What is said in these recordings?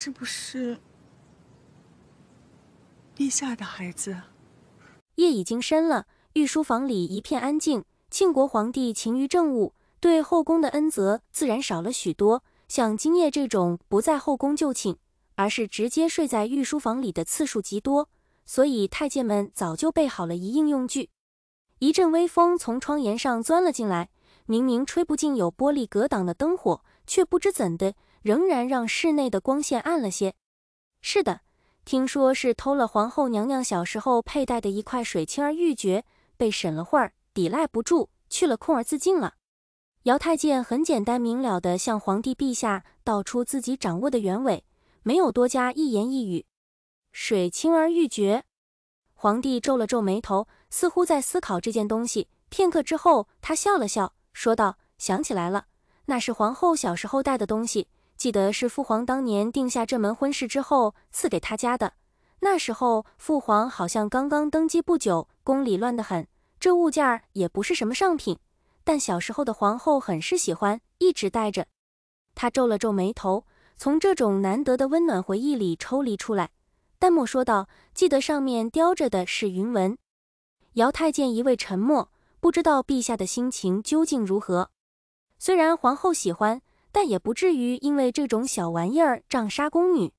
是不是陛下的孩子？夜已经深了，御书房里一片安静。庆国皇帝勤于政务，对后宫的恩泽自然少了许多。像今夜这种不在后宫就寝，而是直接睡在御书房里的次数极多，所以太监们早就备好了一应用具。一阵微风从窗沿上钻了进来，明明吹不进有玻璃隔挡的灯火，却不知怎的。仍然让室内的光线暗了些。是的，听说是偷了皇后娘娘小时候佩戴的一块水清儿玉珏，被审了会儿，抵赖不住，去了空儿自尽了。姚太监很简单明了地向皇帝陛下道出自己掌握的原委，没有多加一言一语。水清儿玉珏。皇帝皱了皱眉头，似乎在思考这件东西。片刻之后，他笑了笑，说道：“想起来了，那是皇后小时候戴的东西。”记得是父皇当年定下这门婚事之后赐给他家的。那时候父皇好像刚刚登基不久，宫里乱得很。这物件儿也不是什么上品，但小时候的皇后很是喜欢，一直戴着。他皱了皱眉头，从这种难得的温暖回忆里抽离出来，淡漠说道：“记得上面雕着的是云纹。”姚太监一味沉默，不知道陛下的心情究竟如何。虽然皇后喜欢。但也不至于因为这种小玩意儿杖杀宫女。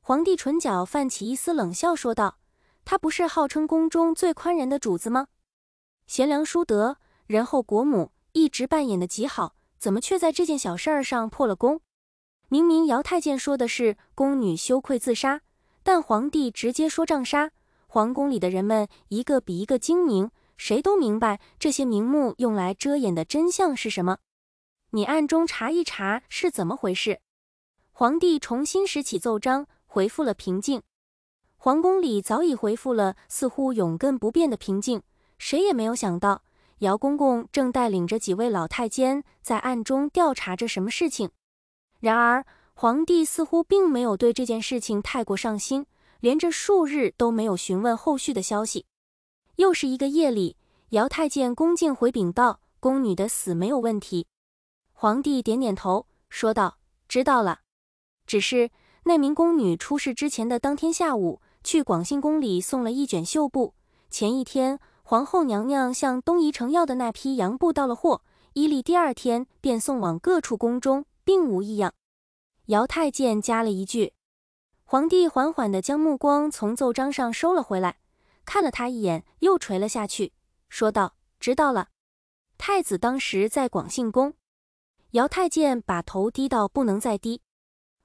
皇帝唇角泛起一丝冷笑，说道：“他不是号称宫中最宽仁的主子吗？贤良淑德，仁厚国母，一直扮演的极好，怎么却在这件小事儿上破了功？明明姚太监说的是宫女羞愧自杀，但皇帝直接说杖杀。皇宫里的人们一个比一个精明，谁都明白这些名目用来遮掩的真相是什么。”你暗中查一查是怎么回事？皇帝重新拾起奏章，回复了平静。皇宫里早已回复了似乎永亘不变的平静，谁也没有想到，姚公公正带领着几位老太监在暗中调查着什么事情。然而，皇帝似乎并没有对这件事情太过上心，连着数日都没有询问后续的消息。又是一个夜里，姚太监恭敬回禀道：“宫女的死没有问题。”皇帝点点头，说道：“知道了。只是那名宫女出事之前的当天下午，去广信宫里送了一卷绣布。前一天，皇后娘娘向东夷城要的那批洋布到了货，伊利第二天便送往各处宫中，并无异样。”姚太监加了一句。皇帝缓缓地将目光从奏章上收了回来，看了他一眼，又垂了下去，说道：“知道了。太子当时在广信宫。”姚太监把头低到不能再低，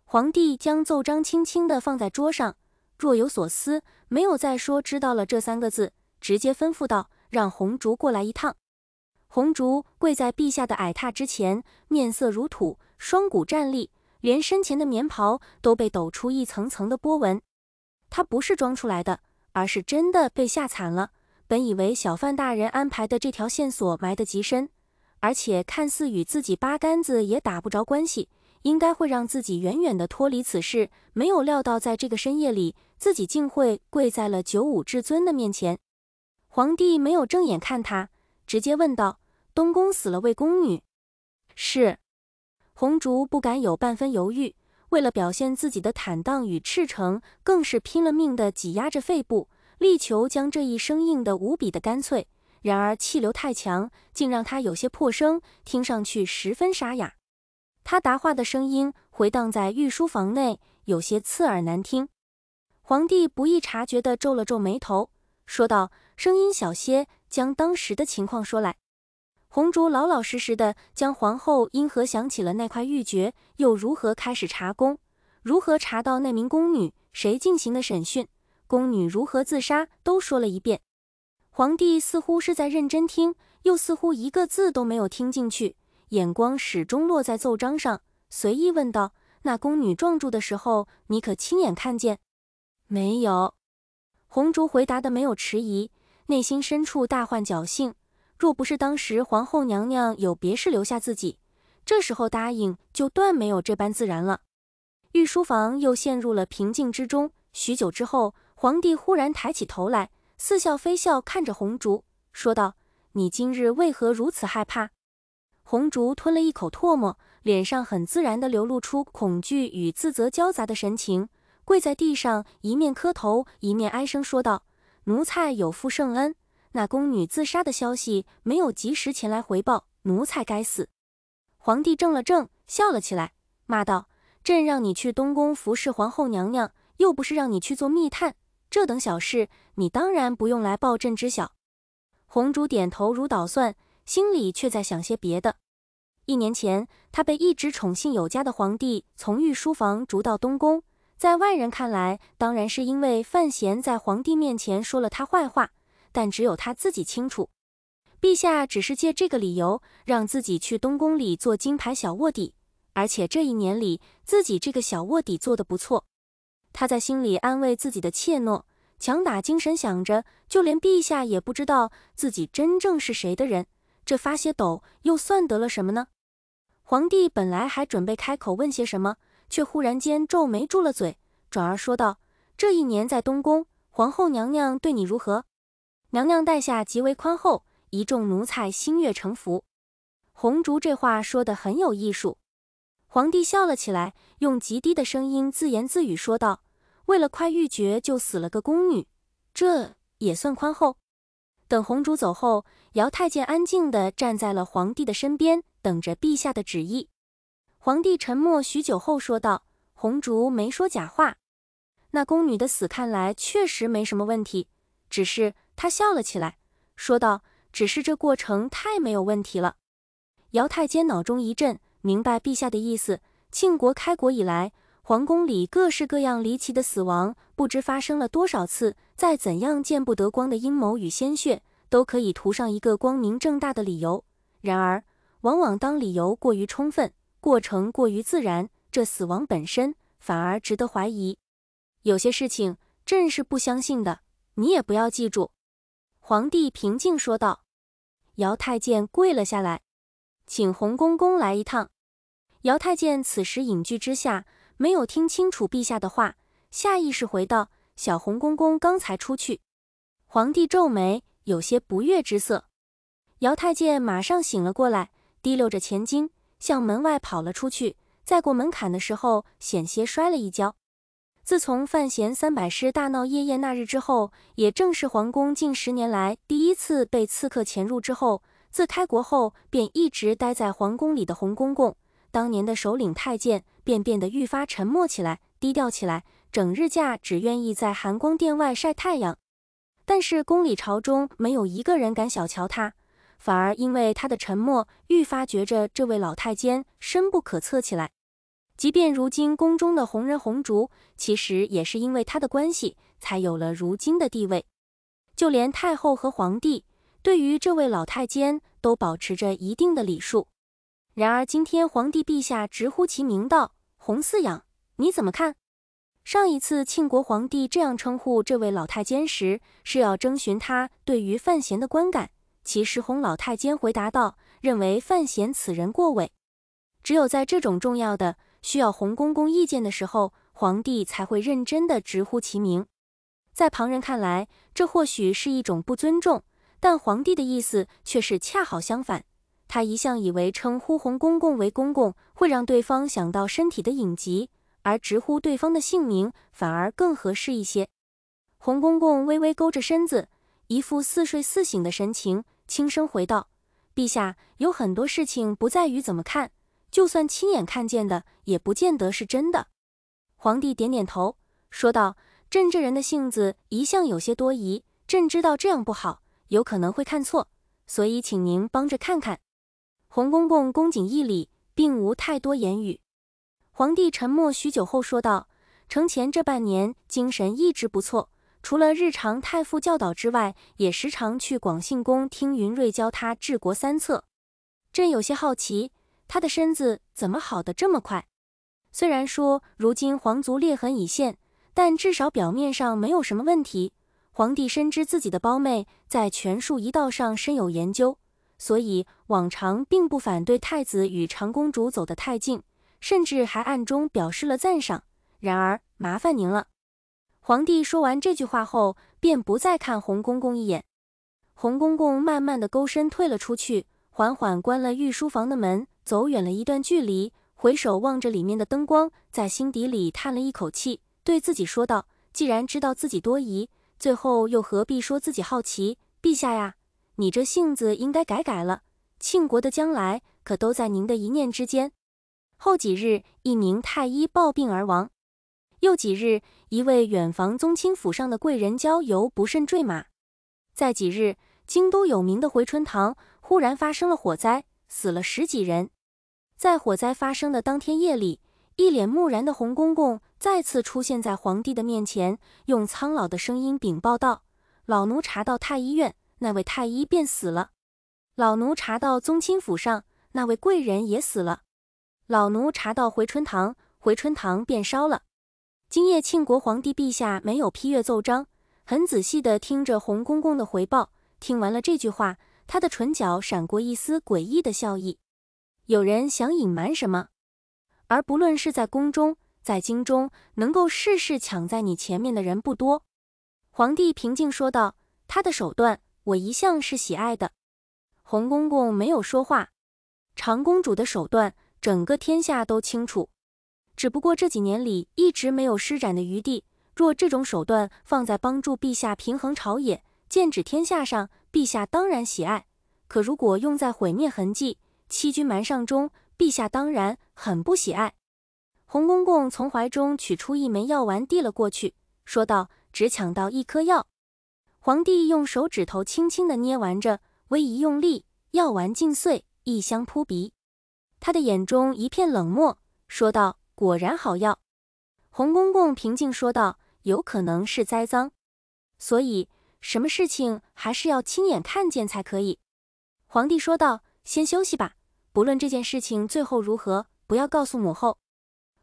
皇帝将奏章轻轻的放在桌上，若有所思，没有再说“知道了”这三个字，直接吩咐道：“让红烛过来一趟。”红烛跪在陛下的矮榻之前，面色如土，双骨站立，连身前的棉袍都被抖出一层层的波纹。他不是装出来的，而是真的被吓惨了。本以为小范大人安排的这条线索埋得极深。而且看似与自己八竿子也打不着关系，应该会让自己远远的脱离此事。没有料到，在这个深夜里，自己竟会跪在了九五至尊的面前。皇帝没有正眼看他，直接问道：“东宫死了位宫女？”是。红烛不敢有半分犹豫，为了表现自己的坦荡与赤诚，更是拼了命的挤压着肺部，力求将这一生硬的无比的干脆。然而气流太强，竟让他有些破声，听上去十分沙哑。他答话的声音回荡在御书房内，有些刺耳难听。皇帝不易察觉地皱了皱眉头，说道：“声音小些，将当时的情况说来。”红烛老老实实的将皇后因何想起了那块玉珏，又如何开始查宫，如何查到那名宫女，谁进行的审讯，宫女如何自杀，都说了一遍。皇帝似乎是在认真听，又似乎一个字都没有听进去，眼光始终落在奏章上，随意问道：“那宫女撞柱的时候，你可亲眼看见？没有？”红烛回答的没有迟疑，内心深处大患侥幸，若不是当时皇后娘娘有别事留下自己，这时候答应就断没有这般自然了。御书房又陷入了平静之中。许久之后，皇帝忽然抬起头来。似笑非笑看着红烛，说道：“你今日为何如此害怕？”红烛吞了一口唾沫，脸上很自然地流露出恐惧与自责交杂的神情，跪在地上，一面磕头，一面哀声说道：“奴才有负圣恩，那宫女自杀的消息没有及时前来回报，奴才该死。”皇帝怔了怔，笑了起来，骂道：“朕让你去东宫服侍皇后娘娘，又不是让你去做密探。”这等小事，你当然不用来报朕知晓。红烛点头如捣蒜，心里却在想些别的。一年前，他被一直宠幸有加的皇帝从御书房逐到东宫，在外人看来，当然是因为范闲在皇帝面前说了他坏话，但只有他自己清楚，陛下只是借这个理由让自己去东宫里做金牌小卧底，而且这一年里，自己这个小卧底做得不错。他在心里安慰自己的怯懦，强打精神想着，就连陛下也不知道自己真正是谁的人，这发些抖又算得了什么呢？皇帝本来还准备开口问些什么，却忽然间皱眉住了嘴，转而说道：“这一年在东宫，皇后娘娘对你如何？娘娘待下极为宽厚，一众奴才心悦诚服。”红烛这话说得很有艺术。皇帝笑了起来，用极低的声音自言自语说道：“为了快玉珏，就死了个宫女，这也算宽厚。”等红烛走后，姚太监安静地站在了皇帝的身边，等着陛下的旨意。皇帝沉默许久后说道：“红烛没说假话，那宫女的死看来确实没什么问题。”只是他笑了起来，说道：“只是这过程太没有问题了。”姚太监脑中一震。明白陛下的意思。庆国开国以来，皇宫里各式各样离奇的死亡，不知发生了多少次。再怎样见不得光的阴谋与鲜血，都可以涂上一个光明正大的理由。然而，往往当理由过于充分，过程过于自然，这死亡本身反而值得怀疑。有些事情朕是不相信的，你也不要记住。”皇帝平静说道。姚太监跪了下来。请洪公公来一趟。姚太监此时隐居之下，没有听清楚陛下的话，下意识回道：“小洪公公刚才出去。”皇帝皱眉，有些不悦之色。姚太监马上醒了过来，滴溜着前襟，向门外跑了出去。再过门槛的时候，险些摔了一跤。自从范闲三百师大闹夜宴那日之后，也正是皇宫近十年来第一次被刺客潜入之后。自开国后便一直待在皇宫里的洪公公，当年的首领太监便变得愈发沉默起来，低调起来，整日假只愿意在含光殿外晒太阳。但是宫里朝中没有一个人敢小瞧他，反而因为他的沉默，愈发觉着这位老太监深不可测起来。即便如今宫中的红人红烛，其实也是因为他的关系才有了如今的地位。就连太后和皇帝。对于这位老太监都保持着一定的礼数。然而今天皇帝陛下直呼其名道：“洪四养，你怎么看？”上一次庆国皇帝这样称呼这位老太监时，是要征询他对于范闲的观感。其实洪老太监回答道：“认为范闲此人过伟，只有在这种重要的需要洪公公意见的时候，皇帝才会认真的直呼其名。在旁人看来，这或许是一种不尊重。但皇帝的意思却是恰好相反。他一向以为称呼洪公公为公公会让对方想到身体的隐疾，而直呼对方的姓名反而更合适一些。洪公公微微勾着身子，一副似睡似醒的神情，轻声回道：“陛下有很多事情不在于怎么看，就算亲眼看见的，也不见得是真的。”皇帝点点头，说道：“朕这人的性子一向有些多疑，朕知道这样不好。”有可能会看错，所以请您帮着看看。洪公公恭谨一礼，并无太多言语。皇帝沉默许久后说道：“承前这半年精神一直不错，除了日常太傅教导之外，也时常去广信宫听云瑞教他治国三策。朕有些好奇，他的身子怎么好得这么快？虽然说如今皇族裂痕已现，但至少表面上没有什么问题。”皇帝深知自己的胞妹在权术一道上深有研究，所以往常并不反对太子与长公主走得太近，甚至还暗中表示了赞赏。然而，麻烦您了。皇帝说完这句话后，便不再看洪公公一眼。洪公公慢慢的勾身退了出去，缓缓关了御书房的门，走远了一段距离，回首望着里面的灯光，在心底里叹了一口气，对自己说道：“既然知道自己多疑。”最后又何必说自己好奇？陛下呀，你这性子应该改改了。庆国的将来可都在您的一念之间。后几日，一名太医暴病而亡；又几日，一位远房宗亲府上的贵人郊游不慎坠马；再几日，京都有名的回春堂忽然发生了火灾，死了十几人。在火灾发生的当天夜里。一脸木然的洪公公再次出现在皇帝的面前，用苍老的声音禀报道：“老奴查到太医院那位太医便死了，老奴查到宗亲府上那位贵人也死了，老奴查到回春堂，回春堂便烧了。今夜庆国皇帝陛下没有批阅奏章，很仔细的听着洪公公的回报。听完了这句话，他的唇角闪过一丝诡异的笑意。有人想隐瞒什么？”而不论是在宫中，在京中，能够事事抢在你前面的人不多。皇帝平静说道：“他的手段，我一向是喜爱的。”洪公公没有说话。长公主的手段，整个天下都清楚，只不过这几年里一直没有施展的余地。若这种手段放在帮助陛下平衡朝野、剑指天下上，陛下当然喜爱；可如果用在毁灭痕迹、欺君瞒上中，陛下当然很不喜爱。洪公公从怀中取出一枚药丸，递了过去，说道：“只抢到一颗药。”皇帝用手指头轻轻的捏完着，微一用力，药丸尽碎，异香扑鼻。他的眼中一片冷漠，说道：“果然好药。”洪公公平静说道：“有可能是栽赃，所以什么事情还是要亲眼看见才可以。”皇帝说道：“先休息吧。”不论这件事情最后如何，不要告诉母后。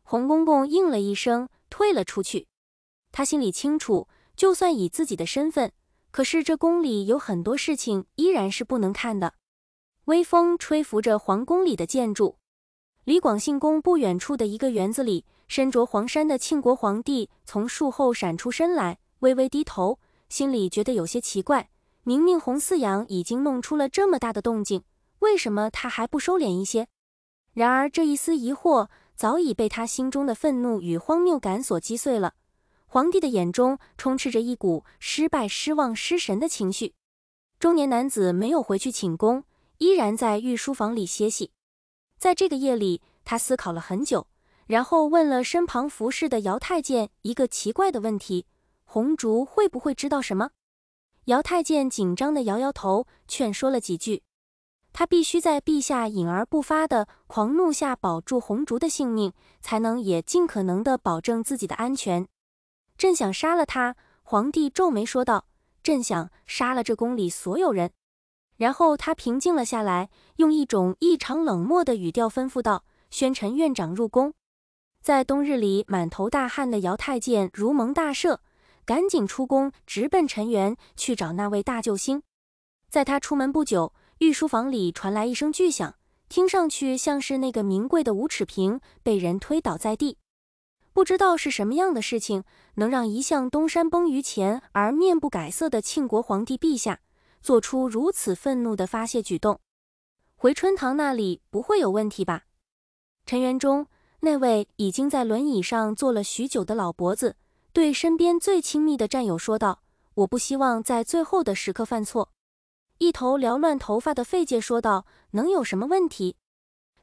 洪公公应了一声，退了出去。他心里清楚，就算以自己的身份，可是这宫里有很多事情依然是不能看的。微风吹拂着皇宫里的建筑。离广信宫不远处的一个园子里，身着黄衫的庆国皇帝从树后闪出身来，微微低头，心里觉得有些奇怪。明明洪四阳已经弄出了这么大的动静。为什么他还不收敛一些？然而这一丝疑惑早已被他心中的愤怒与荒谬感所击碎了。皇帝的眼中充斥着一股失败、失望、失神的情绪。中年男子没有回去寝宫，依然在御书房里歇息。在这个夜里，他思考了很久，然后问了身旁服侍的姚太监一个奇怪的问题：“红烛会不会知道什么？”姚太监紧张地摇摇头，劝说了几句。他必须在陛下隐而不发的狂怒下保住红烛的性命，才能也尽可能的保证自己的安全。朕想杀了他。”皇帝皱眉说道，“朕想杀了这宫里所有人。”然后他平静了下来，用一种异常冷漠的语调吩咐道：“宣陈院长入宫。”在冬日里满头大汗的姚太监如蒙大赦，赶紧出宫，直奔陈园去找那位大救星。在他出门不久。御书房里传来一声巨响，听上去像是那个名贵的无齿瓶被人推倒在地。不知道是什么样的事情，能让一向东山崩于前而面不改色的庆国皇帝陛下做出如此愤怒的发泄举动？回春堂那里不会有问题吧？陈元忠，那位已经在轮椅上坐了许久的老伯子，对身边最亲密的战友说道：“我不希望在最后的时刻犯错。”一头撩乱头发的费介说道：“能有什么问题？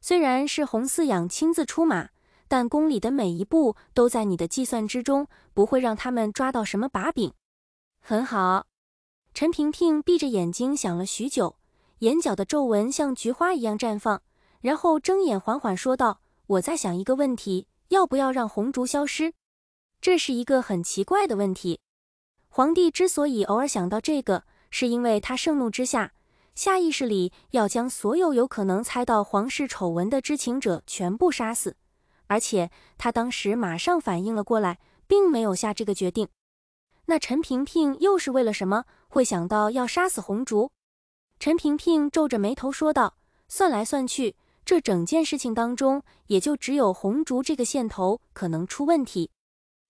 虽然是洪四养亲自出马，但宫里的每一步都在你的计算之中，不会让他们抓到什么把柄。”很好。陈平平闭着眼睛想了许久，眼角的皱纹像菊花一样绽放，然后睁眼缓缓说道：“我在想一个问题，要不要让红烛消失？这是一个很奇怪的问题。皇帝之所以偶尔想到这个。”是因为他盛怒之下，下意识里要将所有有可能猜到皇室丑闻的知情者全部杀死，而且他当时马上反应了过来，并没有下这个决定。那陈平平又是为了什么，会想到要杀死红烛？陈平平皱着眉头说道：“算来算去，这整件事情当中，也就只有红烛这个线头可能出问题。”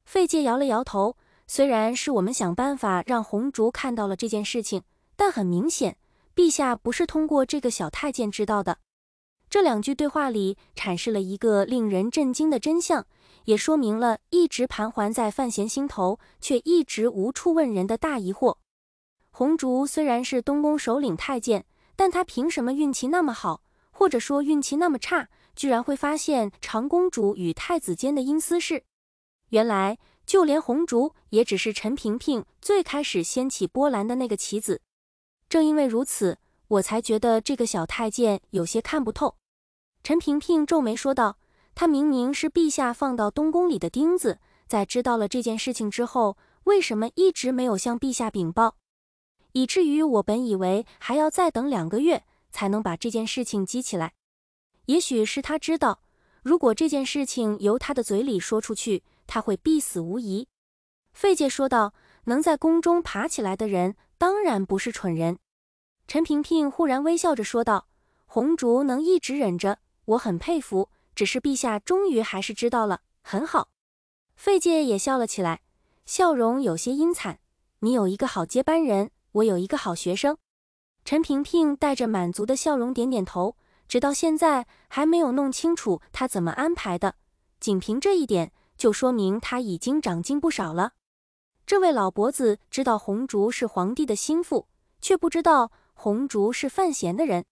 费介摇了摇头。虽然是我们想办法让红烛看到了这件事情，但很明显，陛下不是通过这个小太监知道的。这两句对话里阐释了一个令人震惊的真相，也说明了一直盘桓在范闲心头却一直无处问人的大疑惑。红烛虽然是东宫首领太监，但他凭什么运气那么好，或者说运气那么差，居然会发现长公主与太子间的阴私事？原来。就连红烛也只是陈萍萍最开始掀起波澜的那个棋子。正因为如此，我才觉得这个小太监有些看不透。陈萍萍皱眉说道：“他明明是陛下放到东宫里的钉子，在知道了这件事情之后，为什么一直没有向陛下禀报？以至于我本以为还要再等两个月才能把这件事情激起来。也许是他知道，如果这件事情由他的嘴里说出去……”他会必死无疑。”费介说道，“能在宫中爬起来的人，当然不是蠢人。”陈萍萍忽然微笑着说道：“红烛能一直忍着，我很佩服。只是陛下终于还是知道了，很好。”费介也笑了起来，笑容有些阴惨。“你有一个好接班人，我有一个好学生。”陈萍萍带着满足的笑容点点头。直到现在，还没有弄清楚他怎么安排的。仅凭这一点。就说明他已经长进不少了。这位老伯子知道红烛是皇帝的心腹，却不知道红烛是范闲的人。